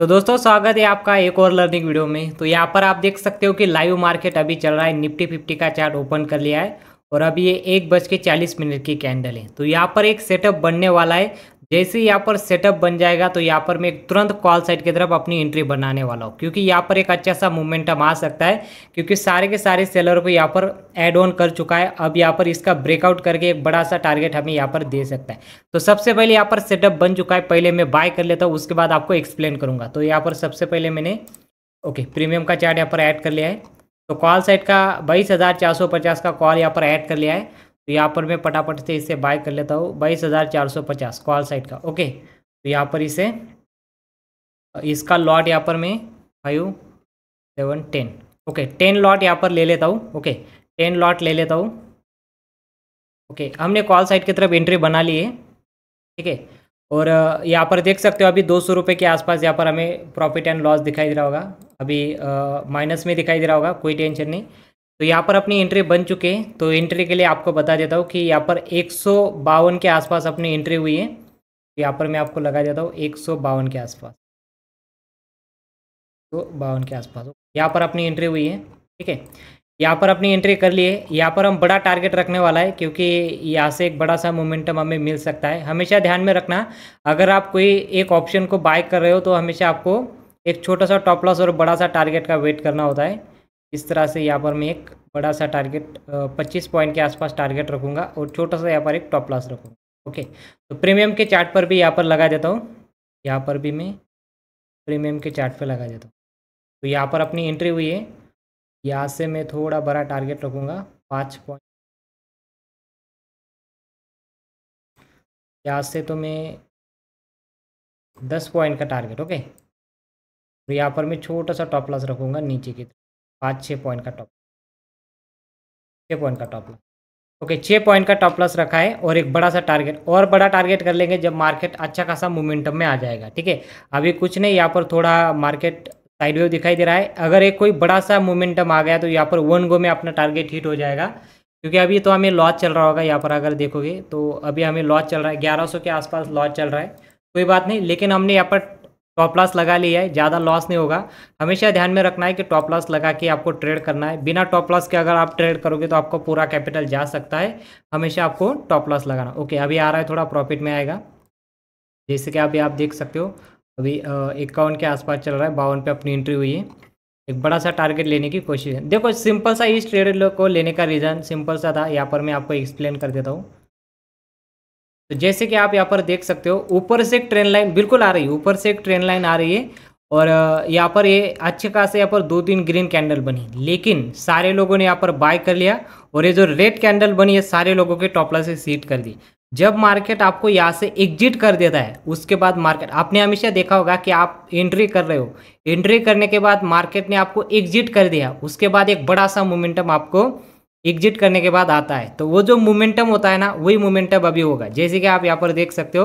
तो दोस्तों स्वागत है आपका एक और लर्निंग वीडियो में तो यहाँ पर आप देख सकते हो कि लाइव मार्केट अभी चल रहा है निफ्टी फिफ्टी का चार्ट ओपन कर लिया है और अभी ये एक बज के चालीस मिनट की कैंडल है तो यहाँ पर एक सेटअप बनने वाला है जैसे यहाँ पर सेटअप बन जाएगा तो यहाँ पर मैं तुरंत कॉल साइड की तरफ अपनी एंट्री बनाने वाला हूँ क्योंकि यहाँ पर एक अच्छा सा मोमेंटम आ सकता है क्योंकि सारे के सारे सेलर को यहाँ पर एड ऑन कर चुका है अब यहाँ पर इसका ब्रेकआउट करके एक बड़ा सा टारगेट हमें यहाँ पर दे सकता है तो सबसे पहले यहाँ पर सेटअप बन चुका है पहले मैं बाय कर लेता हूँ उसके बाद आपको एक्सप्लेन करूँगा तो यहाँ पर सबसे पहले मैंने ओके प्रीमियम का चार्ट यहाँ पर ऐड कर लिया है तो कॉल साइड का बाईस हज़ार चार सौ पचास का कॉल यहाँ पर ऐड कर लिया है तो यहाँ पर मैं पटापट से इसे बाय कर लेता हूँ बाईस हज़ार चार सौ पचास कॉल साइड का ओके तो यहाँ पर इसे इसका लॉट यहाँ पर मैं five seven ten okay ten lot यहाँ पर ले लेता हूँ ओके टेन लॉट ले लेता हूँ ओके हमने कॉल साइड की तरफ एंट्री बना ली है ठीक है और यहाँ पर देख सकते हो अभी दो सौ रुपये के आसपास यहाँ पर हमें प्रॉफिट एंड लॉस दिखाई दे रहा होगा अभी माइनस में दिखाई दे रहा होगा कोई टेंशन नहीं तो यहाँ पर अपनी एंट्री बन चुके हैं तो एंट्री के लिए आपको बता देता हूँ कि यहाँ पर एक के आसपास अपनी एंट्री हुई है तो यहाँ पर मैं आपको लगा देता हूँ एक के आसपास तो बावन के आसपास यहाँ पर अपनी एंट्री हुई है ठीक है यहाँ पर अपनी एंट्री कर लिए यहाँ पर हम बड़ा टारगेट रखने वाला है क्योंकि यहाँ से एक बड़ा सा मोमेंटम हमें मिल सकता है हमेशा ध्यान में रखना अगर आप कोई एक ऑप्शन को बाय कर रहे हो तो हमेशा आपको एक छोटा सा टॉप लॉस और बड़ा सा टारगेट का वेट करना होता है इस तरह से यहाँ पर मैं एक बड़ा सा टारगेट पच्चीस पॉइंट के आसपास टारगेट रखूँगा और छोटा सा यहाँ पर एक टॉप लॉस रखूँगा ओके तो प्रीमियम के चार्ट पर भी यहाँ पर लगा देता हूँ यहाँ पर भी मैं प्रीमियम के चार्ट पर लगा देता हूँ तो यहाँ पर अपनी एंट्री हुई है यहाँ से मैं थोड़ा बड़ा टारगेट रखूँगा पाँच पॉइंट यहाँ से तो मैं दस पॉइंट का टारगेट ओके तो यहाँ पर मैं छोटा सा टॉप लॉस रखूँगा नीचे की तरफ पाँच छः पॉइंट का टॉप छः पॉइंट का टॉप लॉस ओके छः पॉइंट का टॉप लॉस रखा है और एक बड़ा सा टारगेट और बड़ा टारगेट कर लेंगे जब मार्केट अच्छा खासा मोमेंटम में आ जाएगा ठीक है अभी कुछ नहीं यहाँ पर थोड़ा मार्केट साइडवेव दिखाई दे रहा है अगर एक कोई बड़ा सा मोमेंटम आ गया तो यहाँ पर वन गो में अपना टारगेट हिट हो जाएगा क्योंकि अभी तो हमें लॉस चल रहा होगा यहाँ पर अगर देखोगे तो अभी हमें लॉस चल रहा है ग्यारह के आसपास लॉस चल रहा है कोई बात नहीं लेकिन हमने यहाँ पर टॉप लॉस लगा लिया है ज़्यादा लॉस नहीं होगा हमेशा ध्यान में रखना है कि टॉप लॉस लगा के आपको ट्रेड करना है बिना टॉप लॉस के अगर आप ट्रेड करोगे तो आपको पूरा कैपिटल जा सकता है हमेशा आपको टॉप लॉस लगाना ओके अभी आ रहा है थोड़ा प्रॉफिट में आएगा जैसे कि अभी आप देख सकते हो अभी इक्यावन के आसपास चल रहा है बावन पे अपनी एंट्री हुई है एक बड़ा सा टारगेट लेने की कोशिश है देखो सिंपल सा इस ट्रेड को लेने का रीज़न सिंपल सा था यहाँ पर मैं आपको एक्सप्लेन कर देता हूँ तो जैसे कि आप यहाँ पर देख सकते हो ऊपर से एक ट्रेन लाइन बिल्कुल आ रही है ऊपर से एक ट्रेन लाइन आ रही है और यहाँ पर ये अच्छे खासे यहाँ पर दो तीन ग्रीन कैंडल बनी लेकिन सारे लोगों ने यहाँ पर बाय कर लिया और ये जो रेड कैंडल बनी है सारे लोगों के टॉपला से सीट कर दी जब मार्केट आपको यहाँ से एग्जिट कर देता है उसके बाद मार्केट आपने हमेशा देखा होगा कि आप एंट्री कर रहे हो एंट्री करने के बाद मार्केट ने आपको एग्जिट कर दिया उसके बाद एक बड़ा सा मोमेंटम आपको एग्जिट करने के बाद आता है तो वो जो मोमेंटम होता है ना वही मोमेंटम अभी होगा जैसे कि आप यहाँ पर देख सकते हो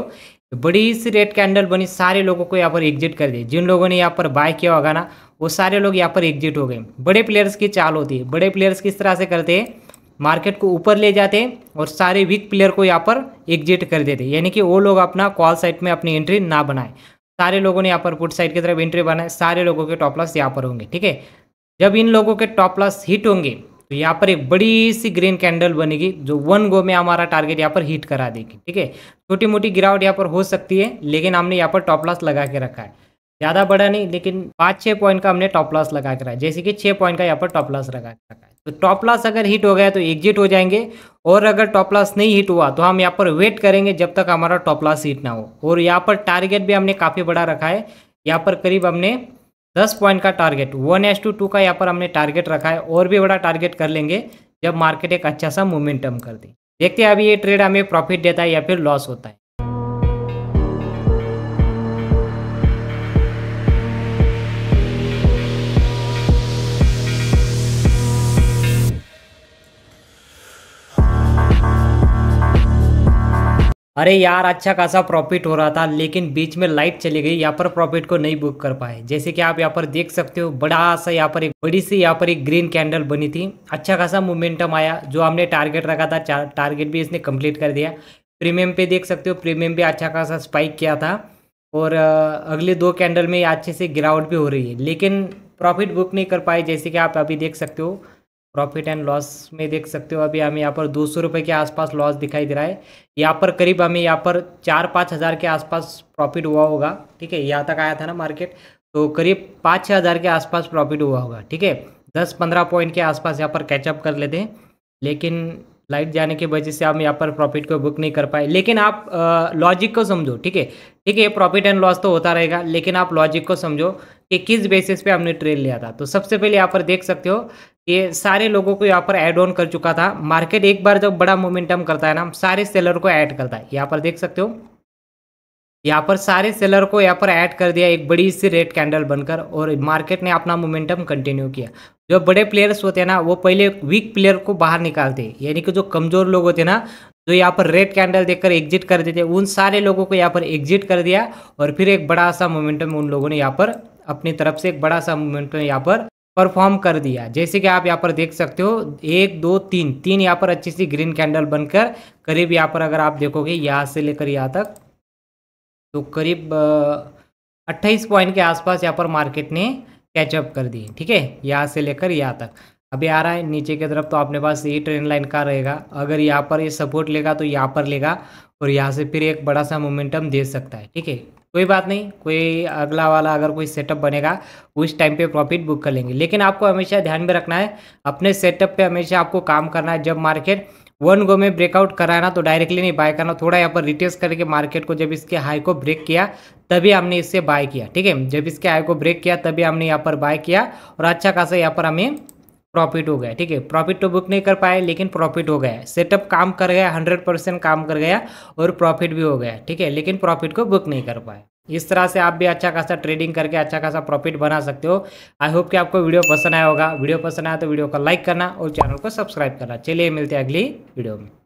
तो बड़ी सी रेड कैंडल बनी सारे लोगों को यहाँ पर एग्जिट कर दी जिन लोगों ने यहाँ पर बाय किया होगा ना वो सारे लोग यहाँ पर एग्जिट हो गए बड़े प्लेयर्स की चाल होती है बड़े प्लेयर्स किस तरह से करते हैं मार्केट को ऊपर ले जाते हैं और सारे वीक प्लेयर को यहाँ पर एग्जिट कर देते यानी कि वो लोग अपना कॉल साइट में अपनी एंट्री ना बनाए सारे लोगों ने यहाँ पर पुट साइड की तरफ एंट्री बनाए सारे लोगों के टॉप लॉस यहाँ पर होंगे ठीक है जब इन लोगों के टॉप लॉस हिट होंगे तो यहाँ पर एक बड़ी सी ग्रीन कैंडल बनेगी जो वन गो में हमारा टारगेट यहाँ पर हिट करा देगी ठीक है छोटी मोटी गिरावट यहाँ पर हो सकती है लेकिन हमने यहाँ पर टॉप लॉस लगा के रखा है ज़्यादा बड़ा नहीं लेकिन पाँच छः पॉइंट का हमने टॉप लॉस लगा के रखा है जैसे कि छः पॉइंट का यहाँ पर टॉप लॉस लगा के रखा है तो टॉप लॉस अगर हिट हो गया तो एग्जिट हो जाएंगे और अगर टॉप लॉस नहीं हिट हुआ तो हम यहाँ पर वेट करेंगे जब तक हमारा टॉप लॉस हिट ना हो और यहाँ पर टारगेट भी हमने काफ़ी बड़ा रखा है यहाँ पर करीब हमने दस पॉइंट का target one is to two का यहाँ पर हमने टारगेट रखा है और भी बड़ा टारगेट कर लेंगे जब मार्केट एक अच्छा सा मोमेंटम कर दे देखते हैं अभी ये ट्रेड हमें प्रॉफिट देता है या फिर लॉस होता है अरे यार अच्छा खासा प्रॉफिट हो रहा था लेकिन बीच में लाइट चली गई यहाँ पर प्रॉफिट को नहीं बुक कर पाए जैसे कि आप यहाँ पर देख सकते हो बड़ा सा यहाँ पर एक बड़ी सी यहाँ पर एक ग्रीन कैंडल बनी थी अच्छा खासा मोमेंटम आया जो हमने टारगेट रखा था टारगेट भी इसने कंप्लीट कर दिया प्रीमियम पे देख सकते हो प्रीमियम भी अच्छा खासा स्पाइक किया था और अगले दो कैंडल में अच्छे से गिरावट भी हो रही है लेकिन प्रॉफिट बुक नहीं कर पाए जैसे कि आप अभी देख सकते हो प्रॉफिट एंड लॉस में देख सकते हो अभी हमें यहाँ पर दो सौ रुपये के आसपास लॉस दिखाई दे रहा है यहाँ पर करीब हमें यहाँ पर चार पाँच हज़ार के आसपास प्रॉफिट हुआ होगा ठीक है यहाँ तक आया था ना मार्केट तो करीब पाँच छः हज़ार के आसपास प्रॉफिट हुआ होगा ठीक है दस पंद्रह पॉइंट के आसपास यहाँ पर कैचअप कर लेते हैं लेकिन लाइट जाने की वजह से हम यहाँ पर प्रॉफिट को बुक नहीं कर पाए लेकिन आप लॉजिक को समझो ठीक है ठीक है प्रॉफिट एंड लॉस तो होता रहेगा लेकिन आप लॉजिक को समझो कि किस बेसिस पे हमने ट्रेड लिया था तो सबसे पहले यहाँ पर देख सकते हो ये सारे लोगों को यहाँ पर ऐड ऑन कर चुका था मार्केट एक बार जब बड़ा मोमेंटम करता है ना सारे सेलर को ऐड करता है यहाँ पर देख सकते हो यहाँ पर सारे सेलर को यहाँ पर ऐड कर दिया एक बड़ी सी रेड कैंडल बनकर और मार्केट ने अपना मोमेंटम कंटिन्यू किया जो बड़े प्लेयर्स होते हैं ना वो पहले वीक प्लेयर को बाहर निकालते हैं यानी कि जो कमज़ोर लोग होते हैं ना जो यहाँ पर रेड कैंडल देखकर एग्जिट कर देते उन सारे लोगों को यहाँ पर एग्जिट कर दिया और फिर एक बड़ा सा मोमेंटम उन लोगों ने यहाँ पर अपनी तरफ से एक बड़ा सा मोमेंटम यहाँ पर परफॉर्म कर दिया जैसे कि आप यहाँ पर देख सकते हो एक दो तीन तीन यहाँ पर अच्छी सी ग्रीन कैंडल बनकर करीब यहाँ पर अगर आप देखोगे यहाँ से लेकर यहाँ तक तो करीब अट्ठाईस पॉइंट के आसपास यहाँ पर मार्केट ने कैचअप कर दिए ठीक है यहाँ से लेकर यहाँ तक अभी आ रहा है नीचे की तरफ तो आपने पास ये ट्रेन लाइन का रहेगा अगर यहाँ पर ये सपोर्ट लेगा तो यहाँ पर लेगा और यहाँ से फिर एक बड़ा सा मोमेंटम दे सकता है ठीक है कोई बात नहीं कोई अगला वाला अगर कोई सेटअप बनेगा उस टाइम पे प्रॉफिट बुक कर लेंगे लेकिन आपको हमेशा ध्यान में रखना है अपने सेटअप पे हमेशा आपको काम करना है जब मार्केट वन गो में ब्रेकआउट कराना तो डायरेक्टली नहीं बाय करना थोड़ा यहाँ पर रिटेस करके मार्केट को जब इसके हाई को ब्रेक किया तभी हमने इससे बाय किया ठीक है जब इसके हाई को ब्रेक किया तभी हमने यहाँ पर बाय किया और अच्छा खासा यहाँ पर हमें प्रॉफिट हो गया ठीक है प्रॉफिट तो बुक नहीं कर पाए लेकिन प्रॉफिट हो गया सेटअप काम कर गया हंड्रेड परसेंट काम कर गया और प्रॉफिट भी हो गया ठीक है लेकिन प्रॉफिट को बुक नहीं कर पाए इस तरह से आप भी अच्छा खासा ट्रेडिंग करके अच्छा खासा प्रॉफिट बना सकते हो आई होप कि आपको वीडियो पसंद आया होगा वीडियो पसंद आया तो वीडियो को लाइक करना और चैनल को सब्सक्राइब करना चलिए मिलते हैं अगली वीडियो में